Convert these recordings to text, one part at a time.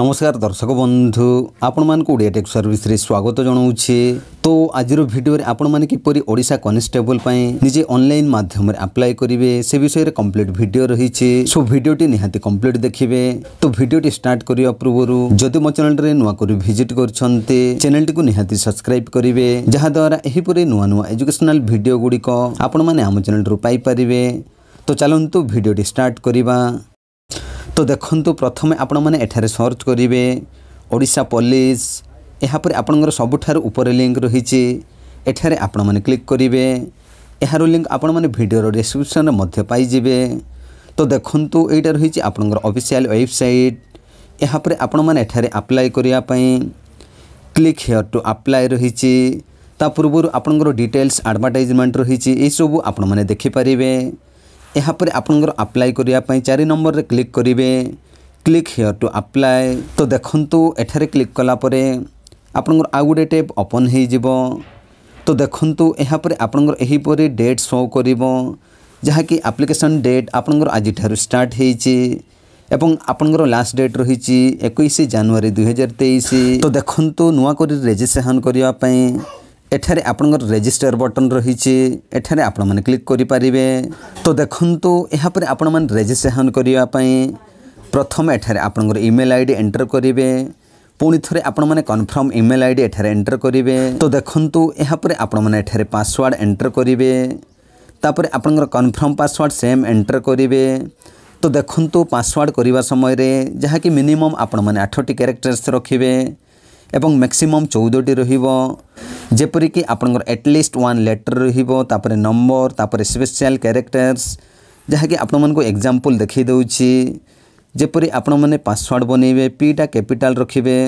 নমস্কার দর্শক বন্ধু আপনার ওড়িয়া টেক সর্ভিসে স্বাগত জনাওছে তো আজির ভিডিওরে আপনার কিপর ওড়শা কনস্টেবল নিজে অনলাইন মাধ্যমে আপ্লাই করবে সে বিষয়ে কমপ্লিট ভিডিও রয়েছে সো ভিডিওটি নিহতি কমপ্লিট দেখবে তো ভিডিওটি স্টার্ট করা পূর্বর যদি মো চ্যানেলটি নূয়া করে ভিজিট করছেন চ্যানেলটি নিহতি সবসক্রাইব করবে যাদ্বারা এইপরি নূয়া নূয়া এজুকেশনাল ভিডিও গুড়িক আপনার আম চ্যানেল পাইপারে তো চালু ভিডিওটি স্টার্ট করা তো দেখন্তু ପ୍ରଥମେ ଆପଣମାନେ ଏଠାରେ ସର୍ଚ୍ଚ କରିବେ ଓଡ଼ିଶା ପୋଲିସ ଏହାପରେ ଆପଣଙ୍କର ସବୁଠାରୁ ଉପରେ ଲିଙ୍କ ରହିଛି ଏଠାରେ ଆପଣମାନେ କ୍ଲିକ୍ କରିବେ ଏହାର ଲିଙ୍କ ଆପଣମାନେ ଭିଡ଼ିଓର ଡେସ୍କ୍ରିପ୍ସନରେ ମଧ୍ୟ ପାଇଯିବେ ତ ଦେଖନ୍ତୁ ଏଇଟା ରହିଛି ଆପଣଙ୍କର ଅଫିସିଆଲ ୱେବସାଇଟ୍ ଏହାପରେ ଆପଣମାନେ ଏଠାରେ ଆପ୍ଲାଏ କରିବା ପାଇଁ କ୍ଲିକ୍ ହେୟର୍ ଟୁ ଆପ୍ଲାଏ ରହିଛି ତା ପୂର୍ବରୁ ଆପଣଙ୍କର ଡିଟେଲ୍ସ ଆଡ଼ଭର୍ଟାଇଜମେଣ୍ଟ ରହିଛି ଏସବୁ ଆପଣମାନେ ଦେଖିପାରିବେ ଏହାପରେ ଆପଣଙ୍କର ଆପ୍ଲାଏ କରିବା ପାଇଁ ଚାରି ନମ୍ବରରେ କ୍ଲିକ୍ କରିବେ କ୍ଲିକ୍ ହେୟର୍ ଟୁ ଆପ୍ଲାଏ ତ ଦେଖନ୍ତୁ ଏଠାରେ କ୍ଲିକ୍ କଲାପରେ ଆପଣଙ୍କର ଆଉ ଗୋଟେ ଟେପ୍ ଓପନ୍ ହୋଇଯିବ ତ ଦେଖନ୍ତୁ ଏହାପରେ ଆପଣଙ୍କର ଏହିପରି ଡେଟ୍ ସୋ କରିବ ଯାହାକି ଆପ୍ଲିକେସନ୍ ଡେଟ୍ ଆପଣଙ୍କର ଆଜିଠାରୁ ଷ୍ଟାର୍ଟ ହୋଇଛି ଏବଂ ଆପଣଙ୍କର ଲାଷ୍ଟ ଡେଟ୍ ରହିଛି ଏକୋଇଶ ଜାନୁଆରୀ ଦୁଇହଜାର ତେଇଶ ତ ଦେଖନ୍ତୁ ନୂଆ କରି ରେଜିଷ୍ଟ୍ରେସନ୍ କରିବା ପାଇଁ এখানে আপনার রেজিষ্টর বটন রয়েছে এখানে আপনার ক্লিক করে পারে তো দেখুন এরপরে আপনার রেজিষ্ট্রেসন করা প্রথমে এখানে আপনার ইমেল আইডি এন্টর করবে পুনি থরে আপনার কনফর্ম ইমেল আইডি এখানে এন্টর করবে তো দেখুন এরপরে আপনার এখানে পাসওয়ার্ড এন্টর করবে তাপরে আপনার কনফর্ম পাসওয়ার্ড সেম এন্টর করবে তো দেখুন পাসওয়ার্ড করা সময় যাকি মিনিমম আপনার আঠটি ক্যারেক্টর্স রখবে এবং ম্যাক্সিমম চৌদটি রহব যেপরিকি আপনার এটলিস্ট ওয়ান লেটর রহব তাপরে নম্বর তাপরে স্পেশাল ক্যারেক্টরস ଯାହାକି ଆପଣମାନଙ୍କୁ ଏକ୍ଜାମ୍ପଲ୍ ଦେଖାଇ ଦେଉଛି ଯେପରି ଆପଣମାନେ ପାସୱାର୍ଡ଼ ବନେଇବେ ପିଟା କ୍ୟାପିଟାଲ୍ ରଖିବେ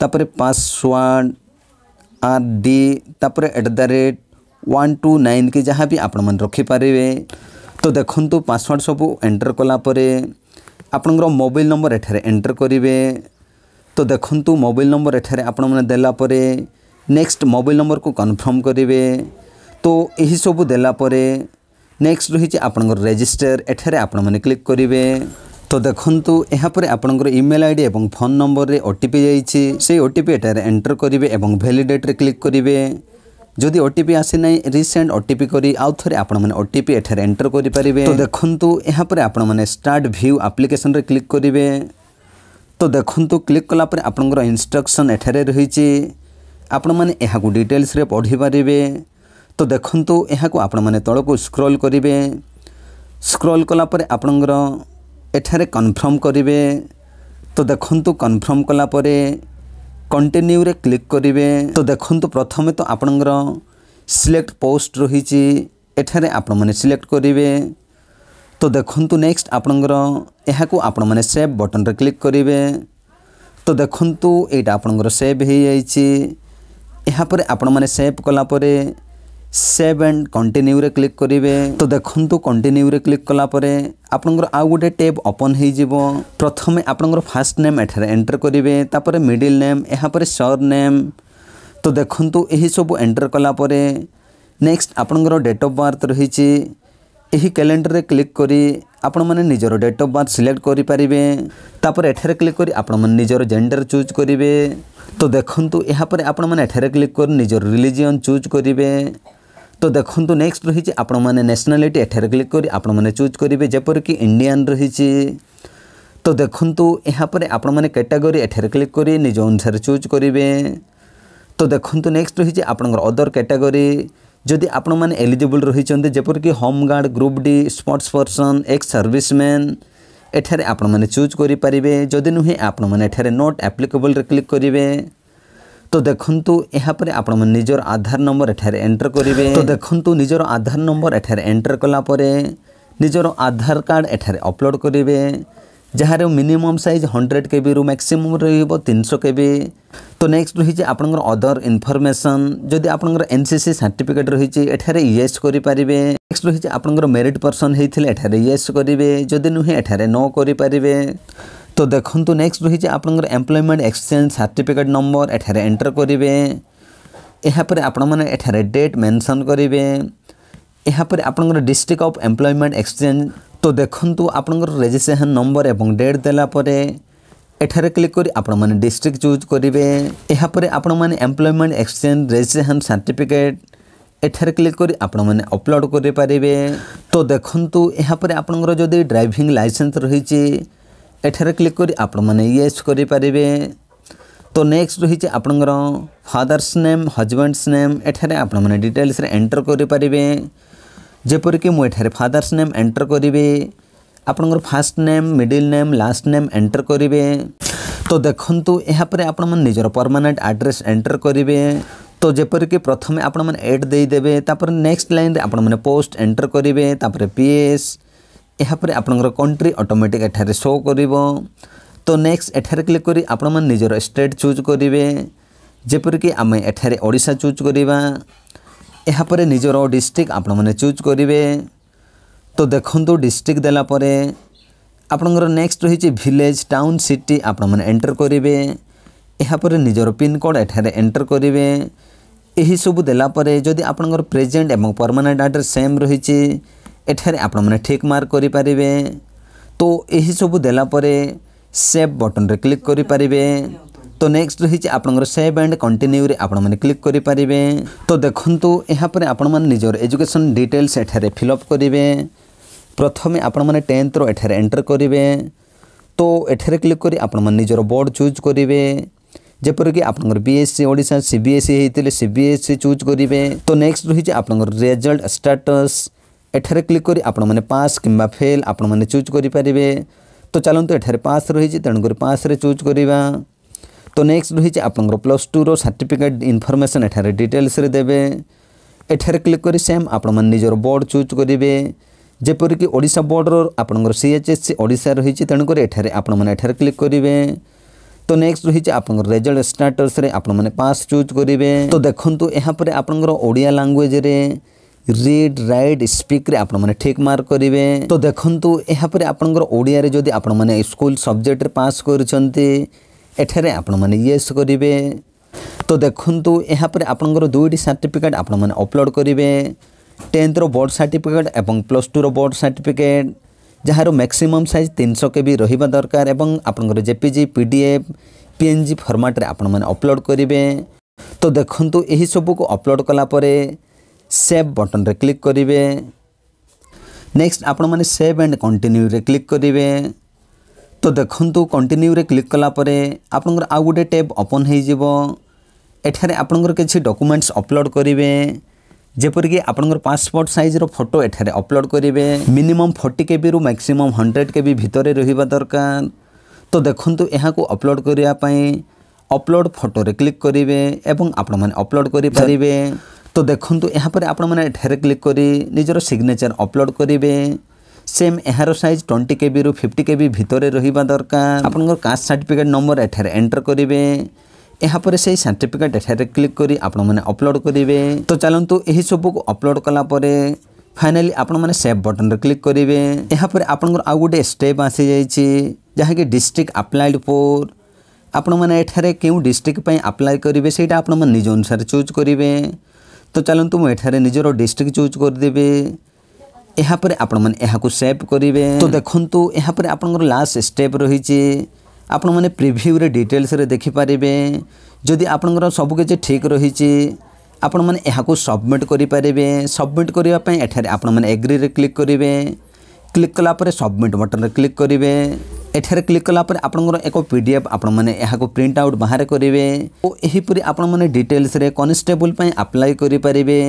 ତାପରେ ପାସୱାର୍ଡ଼ ଆର୍ ଡି ତାପରେ at the rate one two nine କି ଯାହା ବି ଆପଣମାନେ ରଖିପାରିବେ ତ ଦେଖନ୍ତୁ ପାସୱାର୍ଡ଼ ସବୁ ଏଣ୍ଟର୍ କଲା ପରେ ଆପଣଙ୍କର ମୋବାଇଲ୍ ନମ୍ବର ଏଠାରେ ଏଣ୍ଟର୍ କରିବେ তো দেখন্তু ମୋବାଇଲ ନମ୍ବର ଏଠାରେ ଆପଣମାନେ ଦେଲା ପରେ ନେକ୍ସଟ ମୋବାଇଲ ନମ୍ବରକୁ କନଫର୍ମ କରିବେ ତ ଏହିସବୁ ଦେଲା ପରେ ନେକ୍ସଟ ରହିଛି ଆପଣଙ୍କର ରେଜିଷ୍ଟର ଏଠାରେ ଆପଣମାନେ କ୍ଲିକ୍ କରିବେ ତ ଦେଖନ୍ତୁ ଏହାପରେ ଆପଣଙ୍କର ଇମେଲ୍ ଆଇ ଡ଼ି ଏବଂ ଫୋନ୍ ନମ୍ବରରେ ଓ ଟି ପି ଯାଇଛି ସେଇ ଓ ଟି ପି ଏଠାରେ ଏଣ୍ଟର କରିବେ ଏବଂ ଭ୍ୟାଲିଡେଟ୍ରେ କ୍ଲିକ୍ କରିବେ ଯଦି ଓ ଟି ପି ଆସିନାହିଁ ରିସେଣ୍ଟ ଓ ଟି ପି କରି ଆଉ ଥରେ ଆପଣମାନେ ଓ ଟି ପି ଏଠାରେ ଏଣ୍ଟର କରିପାରିବେ ତ ଦେଖନ୍ତୁ ଏହାପରେ ଆପଣମାନେ ଷ୍ଟାର୍ଟ ଭ୍ୟୁ ଆପ୍ଲିକେସନରେ କ୍ଲିକ୍ କରିବେ তো দেখন্তু ক্লিক কলাপরে আপনার ইনস্ট্রকশন এখানে রয়েছে ଆପଣମାନେ ଏହାକୁ ଡିଟେଲ୍ସରେ ପଢ଼ିପାରିବେ ତ ଦେଖନ୍ତୁ ଏହାକୁ ଆପଣମାନେ ତଳକୁ ସ୍କ୍ରୋଲ୍ କରିବେ ସ୍କ୍ରୋଲ୍ କଲାପରେ ଆପଣଙ୍କର ଏଠାରେ କନଫର୍ମ କରିବେ ତ ଦେଖନ୍ତୁ କନଫର୍ମ କଲାପରେ କଣ୍ଟିନ୍ୟୁରେ କ୍ଲିକ୍ କରିବେ ତ ଦେଖନ୍ତୁ ପ୍ରଥମେ ତ ଆପଣଙ୍କର ସିଲେକ୍ଟ ପୋଷ୍ଟ ରହିଛି ଏଠାରେ ଆପଣମାନେ ସିଲେକ୍ଟ କରିବେ ତ ଦେଖନ୍ତୁ ନେକ୍ସଟ ଆପଣଙ୍କର ଏହାକୁ ଆପଣମାନେ ସେଭ୍ ବଟନ୍ରେ କ୍ଲିକ୍ କରିବେ ତ ଦେଖନ୍ତୁ ଏଇଟା ଆପଣଙ୍କର ସେଭ୍ ହୋଇଯାଇଛି ଏହାପରେ ଆପଣମାନେ ସେଭ୍ କଲାପରେ ସେଭ୍ ଆଣ୍ଡ କଣ୍ଟିନ୍ୟୁରେ କ୍ଲିକ୍ କରିବେ ତ ଦେଖନ୍ତୁ କଣ୍ଟିନ୍ୟୁରେ କ୍ଲିକ୍ କଲାପରେ ଆପଣଙ୍କର ଆଉ ଗୋଟେ ଟେବ୍ ଓପନ୍ ହୋଇଯିବ ପ୍ରଥମେ ଆପଣଙ୍କର ଫାର୍ଷ୍ଟ ନେମ୍ ଏଠାରେ ଏଣ୍ଟର କରିବେ ତାପରେ ମିଡ଼ିଲ୍ ନେମ୍ ଏହାପରେ ସର୍ ନେମ୍ ତ ଦେଖନ୍ତୁ ଏହିସବୁ ଏଣ୍ଟର କଲାପରେ ନେକ୍ସଟ ଆପଣଙ୍କର ଡେଟ୍ ଅଫ୍ ବାର୍ଥ ରହିଛି ଏହି କ୍ୟାଲେଣ୍ଡରରେ କ୍ଲିକ୍ କରି ଆପଣମାନେ ନିଜର ଡେଟ୍ ଅଫ୍ ବାର୍ଥ ସିଲେକ୍ଟ କରିପାରିବେ ତାପରେ ଏଠାରେ କ୍ଲିକ୍ କରି ଆପଣମାନେ ନିଜର ଜେଣ୍ଡର ଚୁଜ୍ କରିବେ ତ ଦେଖନ୍ତୁ ଏହାପରେ ଆପଣମାନେ ଏଠାରେ କ୍ଲିକ୍ କରି ନିଜର ରିଲିଜିଅନ୍ ଚୁଜ୍ କରିବେ ତ ଦେଖନ୍ତୁ ନେକ୍ସଟ ରହିଛି ଆପଣମାନେ ନ୍ୟାସନାଲିଟି ଏଠାରେ କ୍ଲିକ୍ କରି ଆପଣମାନେ ଚୁଜ୍ କରିବେ ଯେପରିକି ଇଣ୍ଡିଆନ୍ ରହିଛି ତ ଦେଖନ୍ତୁ ଏହାପରେ ଆପଣମାନେ କ୍ୟାଟାଗୋରୀ ଏଠାରେ କ୍ଲିକ୍ କରି ନିଜ ଅନୁସାରେ ଚୁଜ୍ କରିବେ ତ ଦେଖନ୍ତୁ ନେକ୍ସଟ ରହିଛି ଆପଣଙ୍କର ଅଦର କ୍ୟାଟାଗୋରୀ ଯଦି ଆପଣମାନେ ଏଲିଜିବୁଲ୍ ରହିଛନ୍ତି ଯେପରିକି home guard group D sports person ex serviceman ଏଠାରେ ଆପଣମାନେ ଚୁଜ୍ କରିପାରିବେ ଯଦି ନୁହେଁ ଆପଣମାନେ ଏଠାରେ ନଟ୍ ଆପ୍ଲିକେବଲ୍ରେ କ୍ଲିକ୍ କରିବେ তো দেখন্তু এহাপরে আপনার নিজের আধার নম্বর এঠারে এন্টার করবে তো দেখন্তু নিজের আধার নম্বর এঠারে এন্টার কলাপরে নিজের আধার কার্ড এঠারে অপলোড করবে ଯାହାର minimum size hundred K B ରୁ ମ୍ୟାକ୍ସିମମ୍ ରହିବ ତିନିଶହ କେ ବି ତ ନେକ୍ସଟ ରହିଛି ଆପଣଙ୍କର ଅଦର ଇନଫର୍ମେସନ୍ ଯଦି ଆପଣଙ୍କର ଏନ୍ ସି ସି ସାର୍ଟିଫିକେଟ୍ ରହିଛି ଏଠାରେ ୟେସ୍ କରିପାରିବେ ନେକ୍ସଟ ରହିଛି ଆପଣଙ୍କର ମେରିଟ୍ ପର୍ସନ୍ ହେଇଥିଲେ ଏଠାରେ ୟେସ୍ କରିବେ ଯଦି ନୁହେଁ ଏଠାରେ ନ କରିପାରିବେ ତ ଦେଖନ୍ତୁ ନେକ୍ସଟ ରହିଛି ଆପଣଙ୍କର ଏମ୍ପ୍ଲୟମେଣ୍ଟ ଏକ୍ସଚେଞ୍ଜ ସାର୍ଟିଫିକେଟ୍ ନମ୍ବର ଏଠାରେ ଏଣ୍ଟର କରିବେ ଏହାପରେ ଆପଣମାନେ ଏଠାରେ ଡେଟ୍ ମେନ୍ସନ୍ କରିବେ ଏହାପରେ ଆପଣଙ୍କର ଡିଷ୍ଟ୍ରିକ୍ଟ ଅଫ୍ ଏମ୍ପ୍ଲୟମେଣ୍ଟ ଏକ୍ସଚେଞ୍ଜ তো দেখন্তু আপনার রেজিষ্ট্রেসন নম্বর এবং ডেট দেলাপরে এঠারে ক্লিক করে আপনার ডিস্ট্রিক্ট চুজ করবে এরপরে আপনার এমপ্লয়মেন্ট এক্সচেঞ্জ রেজিষ্ট্রেসন সার্টিফিকেট এঠারে ক্লিক করে আপনার অপলোড করে পারে তো দেখন্তু এরপরে আপনার যদি ড্রাইভিং লাইসেন্স রয়েছে এঠারে ক্লিক করে আপনার ইয়েস করে পারে তো নেক্সট রয়েছে আপনার ফাদার্স নেম হজবেন্ডস নেম এঠারে আপনার ডিটেলসরে এন্টর করে পারে ଯେପରିକି ମୁଁ ଏଠାରେ ଫାଦର୍ସ ନେମ୍ ଏଣ୍ଟର କରିବି ଆପଣଙ୍କର first name middle name last name enter କରିବେ ତ ଦେଖନ୍ତୁ ଏହାପରେ ଆପଣମାନେ ନିଜର ପରମାନେଣ୍ଟ ଆଡ୍ରେସ୍ ଏଣ୍ଟର କରିବେ ତ ଯେପରିକି ପ୍ରଥମେ ଆପଣମାନେ ଏଡ୍ ଦେଇଦେବେ ତାପରେ ନେକ୍ସଟ ଲାଇନ୍ରେ ଆପଣମାନେ ପୋଷ୍ଟ ଏଣ୍ଟର କରିବେ ତାପରେ ପି ଏସ୍ ଏହାପରେ ଆପଣଙ୍କର କଣ୍ଟ୍ରି ଅଟୋମେଟିକ୍ ଏଠାରେ ଶୋ କରିବ ତ ନେକ୍ସଟ ଏଠାରେ କ୍ଲିକ୍ କରି ଆପଣମାନେ ନିଜର ଷ୍ଟେଟ୍ ଚୁଜ୍ କରିବେ ଯେପରିକି ଆମେ ଏଠାରେ ଓଡ଼ିଶା ଚୁଜ୍ କରିବା ଏହାପରେ ନିଜର ଡିଷ୍ଟ୍ରିକ୍ଟ ଆପଣମାନେ ଚୁଜ୍ କରିବେ ତ ଦେଖନ୍ତୁ ଡିଷ୍ଟ୍ରିକ୍ଟ ଦେଲା ପରେ ଆପଣଙ୍କର ନେକ୍ସଟ ରହିଛି ଭିଲେଜ ଟାଉନ୍ ସିଟି ଆପଣମାନେ ଏଣ୍ଟର କରିବେ ଏହାପରେ ନିଜର ପିନ୍କୋଡ଼୍ ଏଠାରେ ଏଣ୍ଟର କରିବେ ଏହିସବୁ ଦେଲା ପରେ ଯଦି ଆପଣଙ୍କର ପ୍ରେଜେଣ୍ଟ ଏବଂ ପରମାନେଣ୍ଟ ଆଡ୍ରେସ୍ ସେମ୍ ରହିଛି ଏଠାରେ ଆପଣମାନେ ଠିକ୍ ମାର୍କ କରିପାରିବେ ତ ଏହିସବୁ ଦେଲା ପରେ ସେଭ୍ ବଟନ୍ରେ କ୍ଲିକ୍ କରିପାରିବେ तो नेक्स्ट रही आप सेव एंड कंटिन्यू क्लिक करेंगे तो देखो यापर आपर एजुकेशन डिटेल्स एटे फिलअप करेंगे प्रथम आपने टेन्थ एटे एंटर करेंगे तो एठार क्लिक कर आपर बोर्ड चूज करेंगे कि आप बीएससी ओडा सी होते C B S C choose करेंगे तो नेक्स्ट रही आपर रेजल्ट स्टाटस एटे क्लिक कर आपस कि फेल आप चूज करें तो चलत एठार पास रही तेणुक पास चूज करवा तो नेक्स्ट रही आप प्लस टूर सार्टिफिकेट इनफर्मेसन एटार डिटेल्स देवे एटार क्लिक कर सेम निजर बोर्ड चूज करेंगे जपरिक ओडा बोर्ड रपर सी एच एस सी ओडा रही तेणुक आपार क्लिक करेंगे तो नेक्स्ट रही आपर रेजल्ट स्टाटस आपस चूज करेंगे तो देखो यापर आपर Odia language read write speak ठिक मार्क करेंगे तो देखो यापर आपर जदि आप स्कूल सब्जेक्ट पास कर ଏଠାରେ ଆପଣମାନେ ୟେସ୍ କରିବେ ତ ଦେଖନ୍ତୁ ଏହାପରେ ଆପଣଙ୍କର ଦୁଇଟି ସାର୍ଟିଫିକେଟ୍ ଆପଣମାନେ ଅପଲୋଡ଼ କରିବେ টেন্থর বোর্ড সার্টিফিকেট এবং প্লস টুর বোর্ড সার্টিফিকেট যার ম্যাক্সিমম সাইজ তিনশো কেবি রহবা দরকার এবং আপনার জেপিজি পিডিএফ পিএনজি ফর্মাটে আপনার অপলোড করবে তো দেখুন এইসবুক অপলোড কলাপরে সেভ বটনরে ক্লিক করবে নেক্সট আপনার সেভ এন্ড কন্টিনিউরে ক্লিক করবে তো ଦେଖନ୍ତୁ କଣ୍ଟିନ୍ୟୁରେ କ୍ଲିକ୍ କଲାପରେ ଆପଣଙ୍କର ଆଉ ଗୋଟେ ଟ୍ୟାବ୍ ଓପନ୍ ହୋଇଯିବ ଏଠାରେ ଆପଣଙ୍କର କିଛି ଡକୁମେଣ୍ଟସ୍ ଅପଲୋଡ଼ କରିବେ ଯେପରିକି ଆପଣଙ୍କର ପାସପୋର୍ଟ ସାଇଜ୍ର ଫଟୋ ଏଠାରେ ଅପଲୋଡ଼ କରିବେ ମିନିମମ୍ ଫର୍ଟି କେବିରୁ ମ୍ୟାକ୍ସିମମ୍ ହଣ୍ଡ୍ରେଡ଼ କେବି ଭିତରେ ରହିବା ଦରକାର ତ ଦେଖନ୍ତୁ ଏହାକୁ ଅପଲୋଡ଼ କରିବା ପାଇଁ ଅପଲୋଡ଼ ଫଟୋରେ କ୍ଲିକ୍ କରିବେ ଏବଂ ଆପଣମାନେ ଅପଲୋଡ଼ କରିପାରିବେ ତ ଦେଖନ୍ତୁ ଏହାପରେ ଆପଣମାନେ ଏଠାରେ କ୍ଲିକ୍ କରି ନିଜର ସିଗ୍ନେଚର୍ ଅପଲୋଡ଼ କରିବେ ସେମ୍ ଏହାର ସାଇଜ୍ ଟ୍ୱେଣ୍ଟି କେବିରୁ ଫିଫ୍ଟି କେବି ଭିତରେ ରହିବା ଦରକାର ଆପଣଙ୍କର କାଷ୍ଟ ସାର୍ଟିଫିକେଟ୍ ନମ୍ବର ଏଠାରେ ଏଣ୍ଟର କରିବେ ଏହାପରେ ସେହି ସାର୍ଟିଫିକେଟ୍ ଏଠାରେ କ୍ଲିକ୍ କରି ଆପଣମାନେ ଅପଲୋଡ଼ କରିବେ ତ ଚାଲନ୍ତୁ ଏହିସବୁକୁ ଅପଲୋଡ଼ କଲାପରେ ଫାଇନାଲି ଆପଣମାନେ ସେଭ୍ ବଟନ୍ରେ କ୍ଲିକ୍ କରିବେ ଏହାପରେ ଆପଣଙ୍କର ଆଉ ଗୋଟିଏ ଷ୍ଟେପ୍ ଆସିଯାଇଛି ଯାହାକି ଡିଷ୍ଟ୍ରିକ୍ଟ ଆପ୍ଲାଏଡ଼୍ ଫୋର୍ ଆପଣମାନେ ଏଠାରେ କେଉଁ ଡିଷ୍ଟ୍ରିକ୍ଟ ପାଇଁ ଆପ୍ଲାଏ କରିବେ ସେଇଟା ଆପଣମାନେ ନିଜ ଅନୁସାରେ ଚୁଜ୍ କରିବେ ତ ଚାଲନ୍ତୁ ମୁଁ ଏଠାରେ ନିଜର ଡିଷ୍ଟ୍ରିକ୍ଟ ଚୁଜ୍ କରିଦେବି ଏହାପରେ ଆପଣମାନେ ଏହାକୁ ସେଭ୍ କରିବେ ତ ଦେଖନ୍ତୁ ଏହାପରେ ଆପଣଙ୍କର ଲାଷ୍ଟ ଷ୍ଟେପ୍ ରହିଛି ଆପଣମାନେ ପ୍ରିଭ୍ୟୁରେ ଡିଟେଲ୍ସରେ ଦେଖିପାରିବେ ଯଦି ଆପଣଙ୍କର ସବୁକିଛି ଠିକ୍ ରହିଛି ଆପଣମାନେ ଏହାକୁ ସବମିଟ୍ କରିପାରିବେ ସବମିଟ୍ କରିବା ପାଇଁ ଏଠାରେ ଆପଣମାନେ ଏଗ୍ରିରେ କ୍ଲିକ୍ କରିବେ କ୍ଲିକ୍ କଲା ପରେ ସବମିଟ୍ ବଟନ୍ରେ କ୍ଲିକ୍ କରିବେ ଏଠାରେ କ୍ଲିକ୍ କଲା ପରେ ଆପଣଙ୍କର ଏକ ପି ଡି ଏଫ୍ ଆପଣମାନେ ଏହାକୁ ପ୍ରିଣ୍ଟ ଆଉଟ୍ ବାହାର କରିବେ ଓ ଏହିପରି ଆପଣମାନେ ଡିଟେଲ୍ସରେ କନଷ୍ଟେବୁଲ୍ ପାଇଁ ଆପ୍ଲାଏ କରିପାରିବେ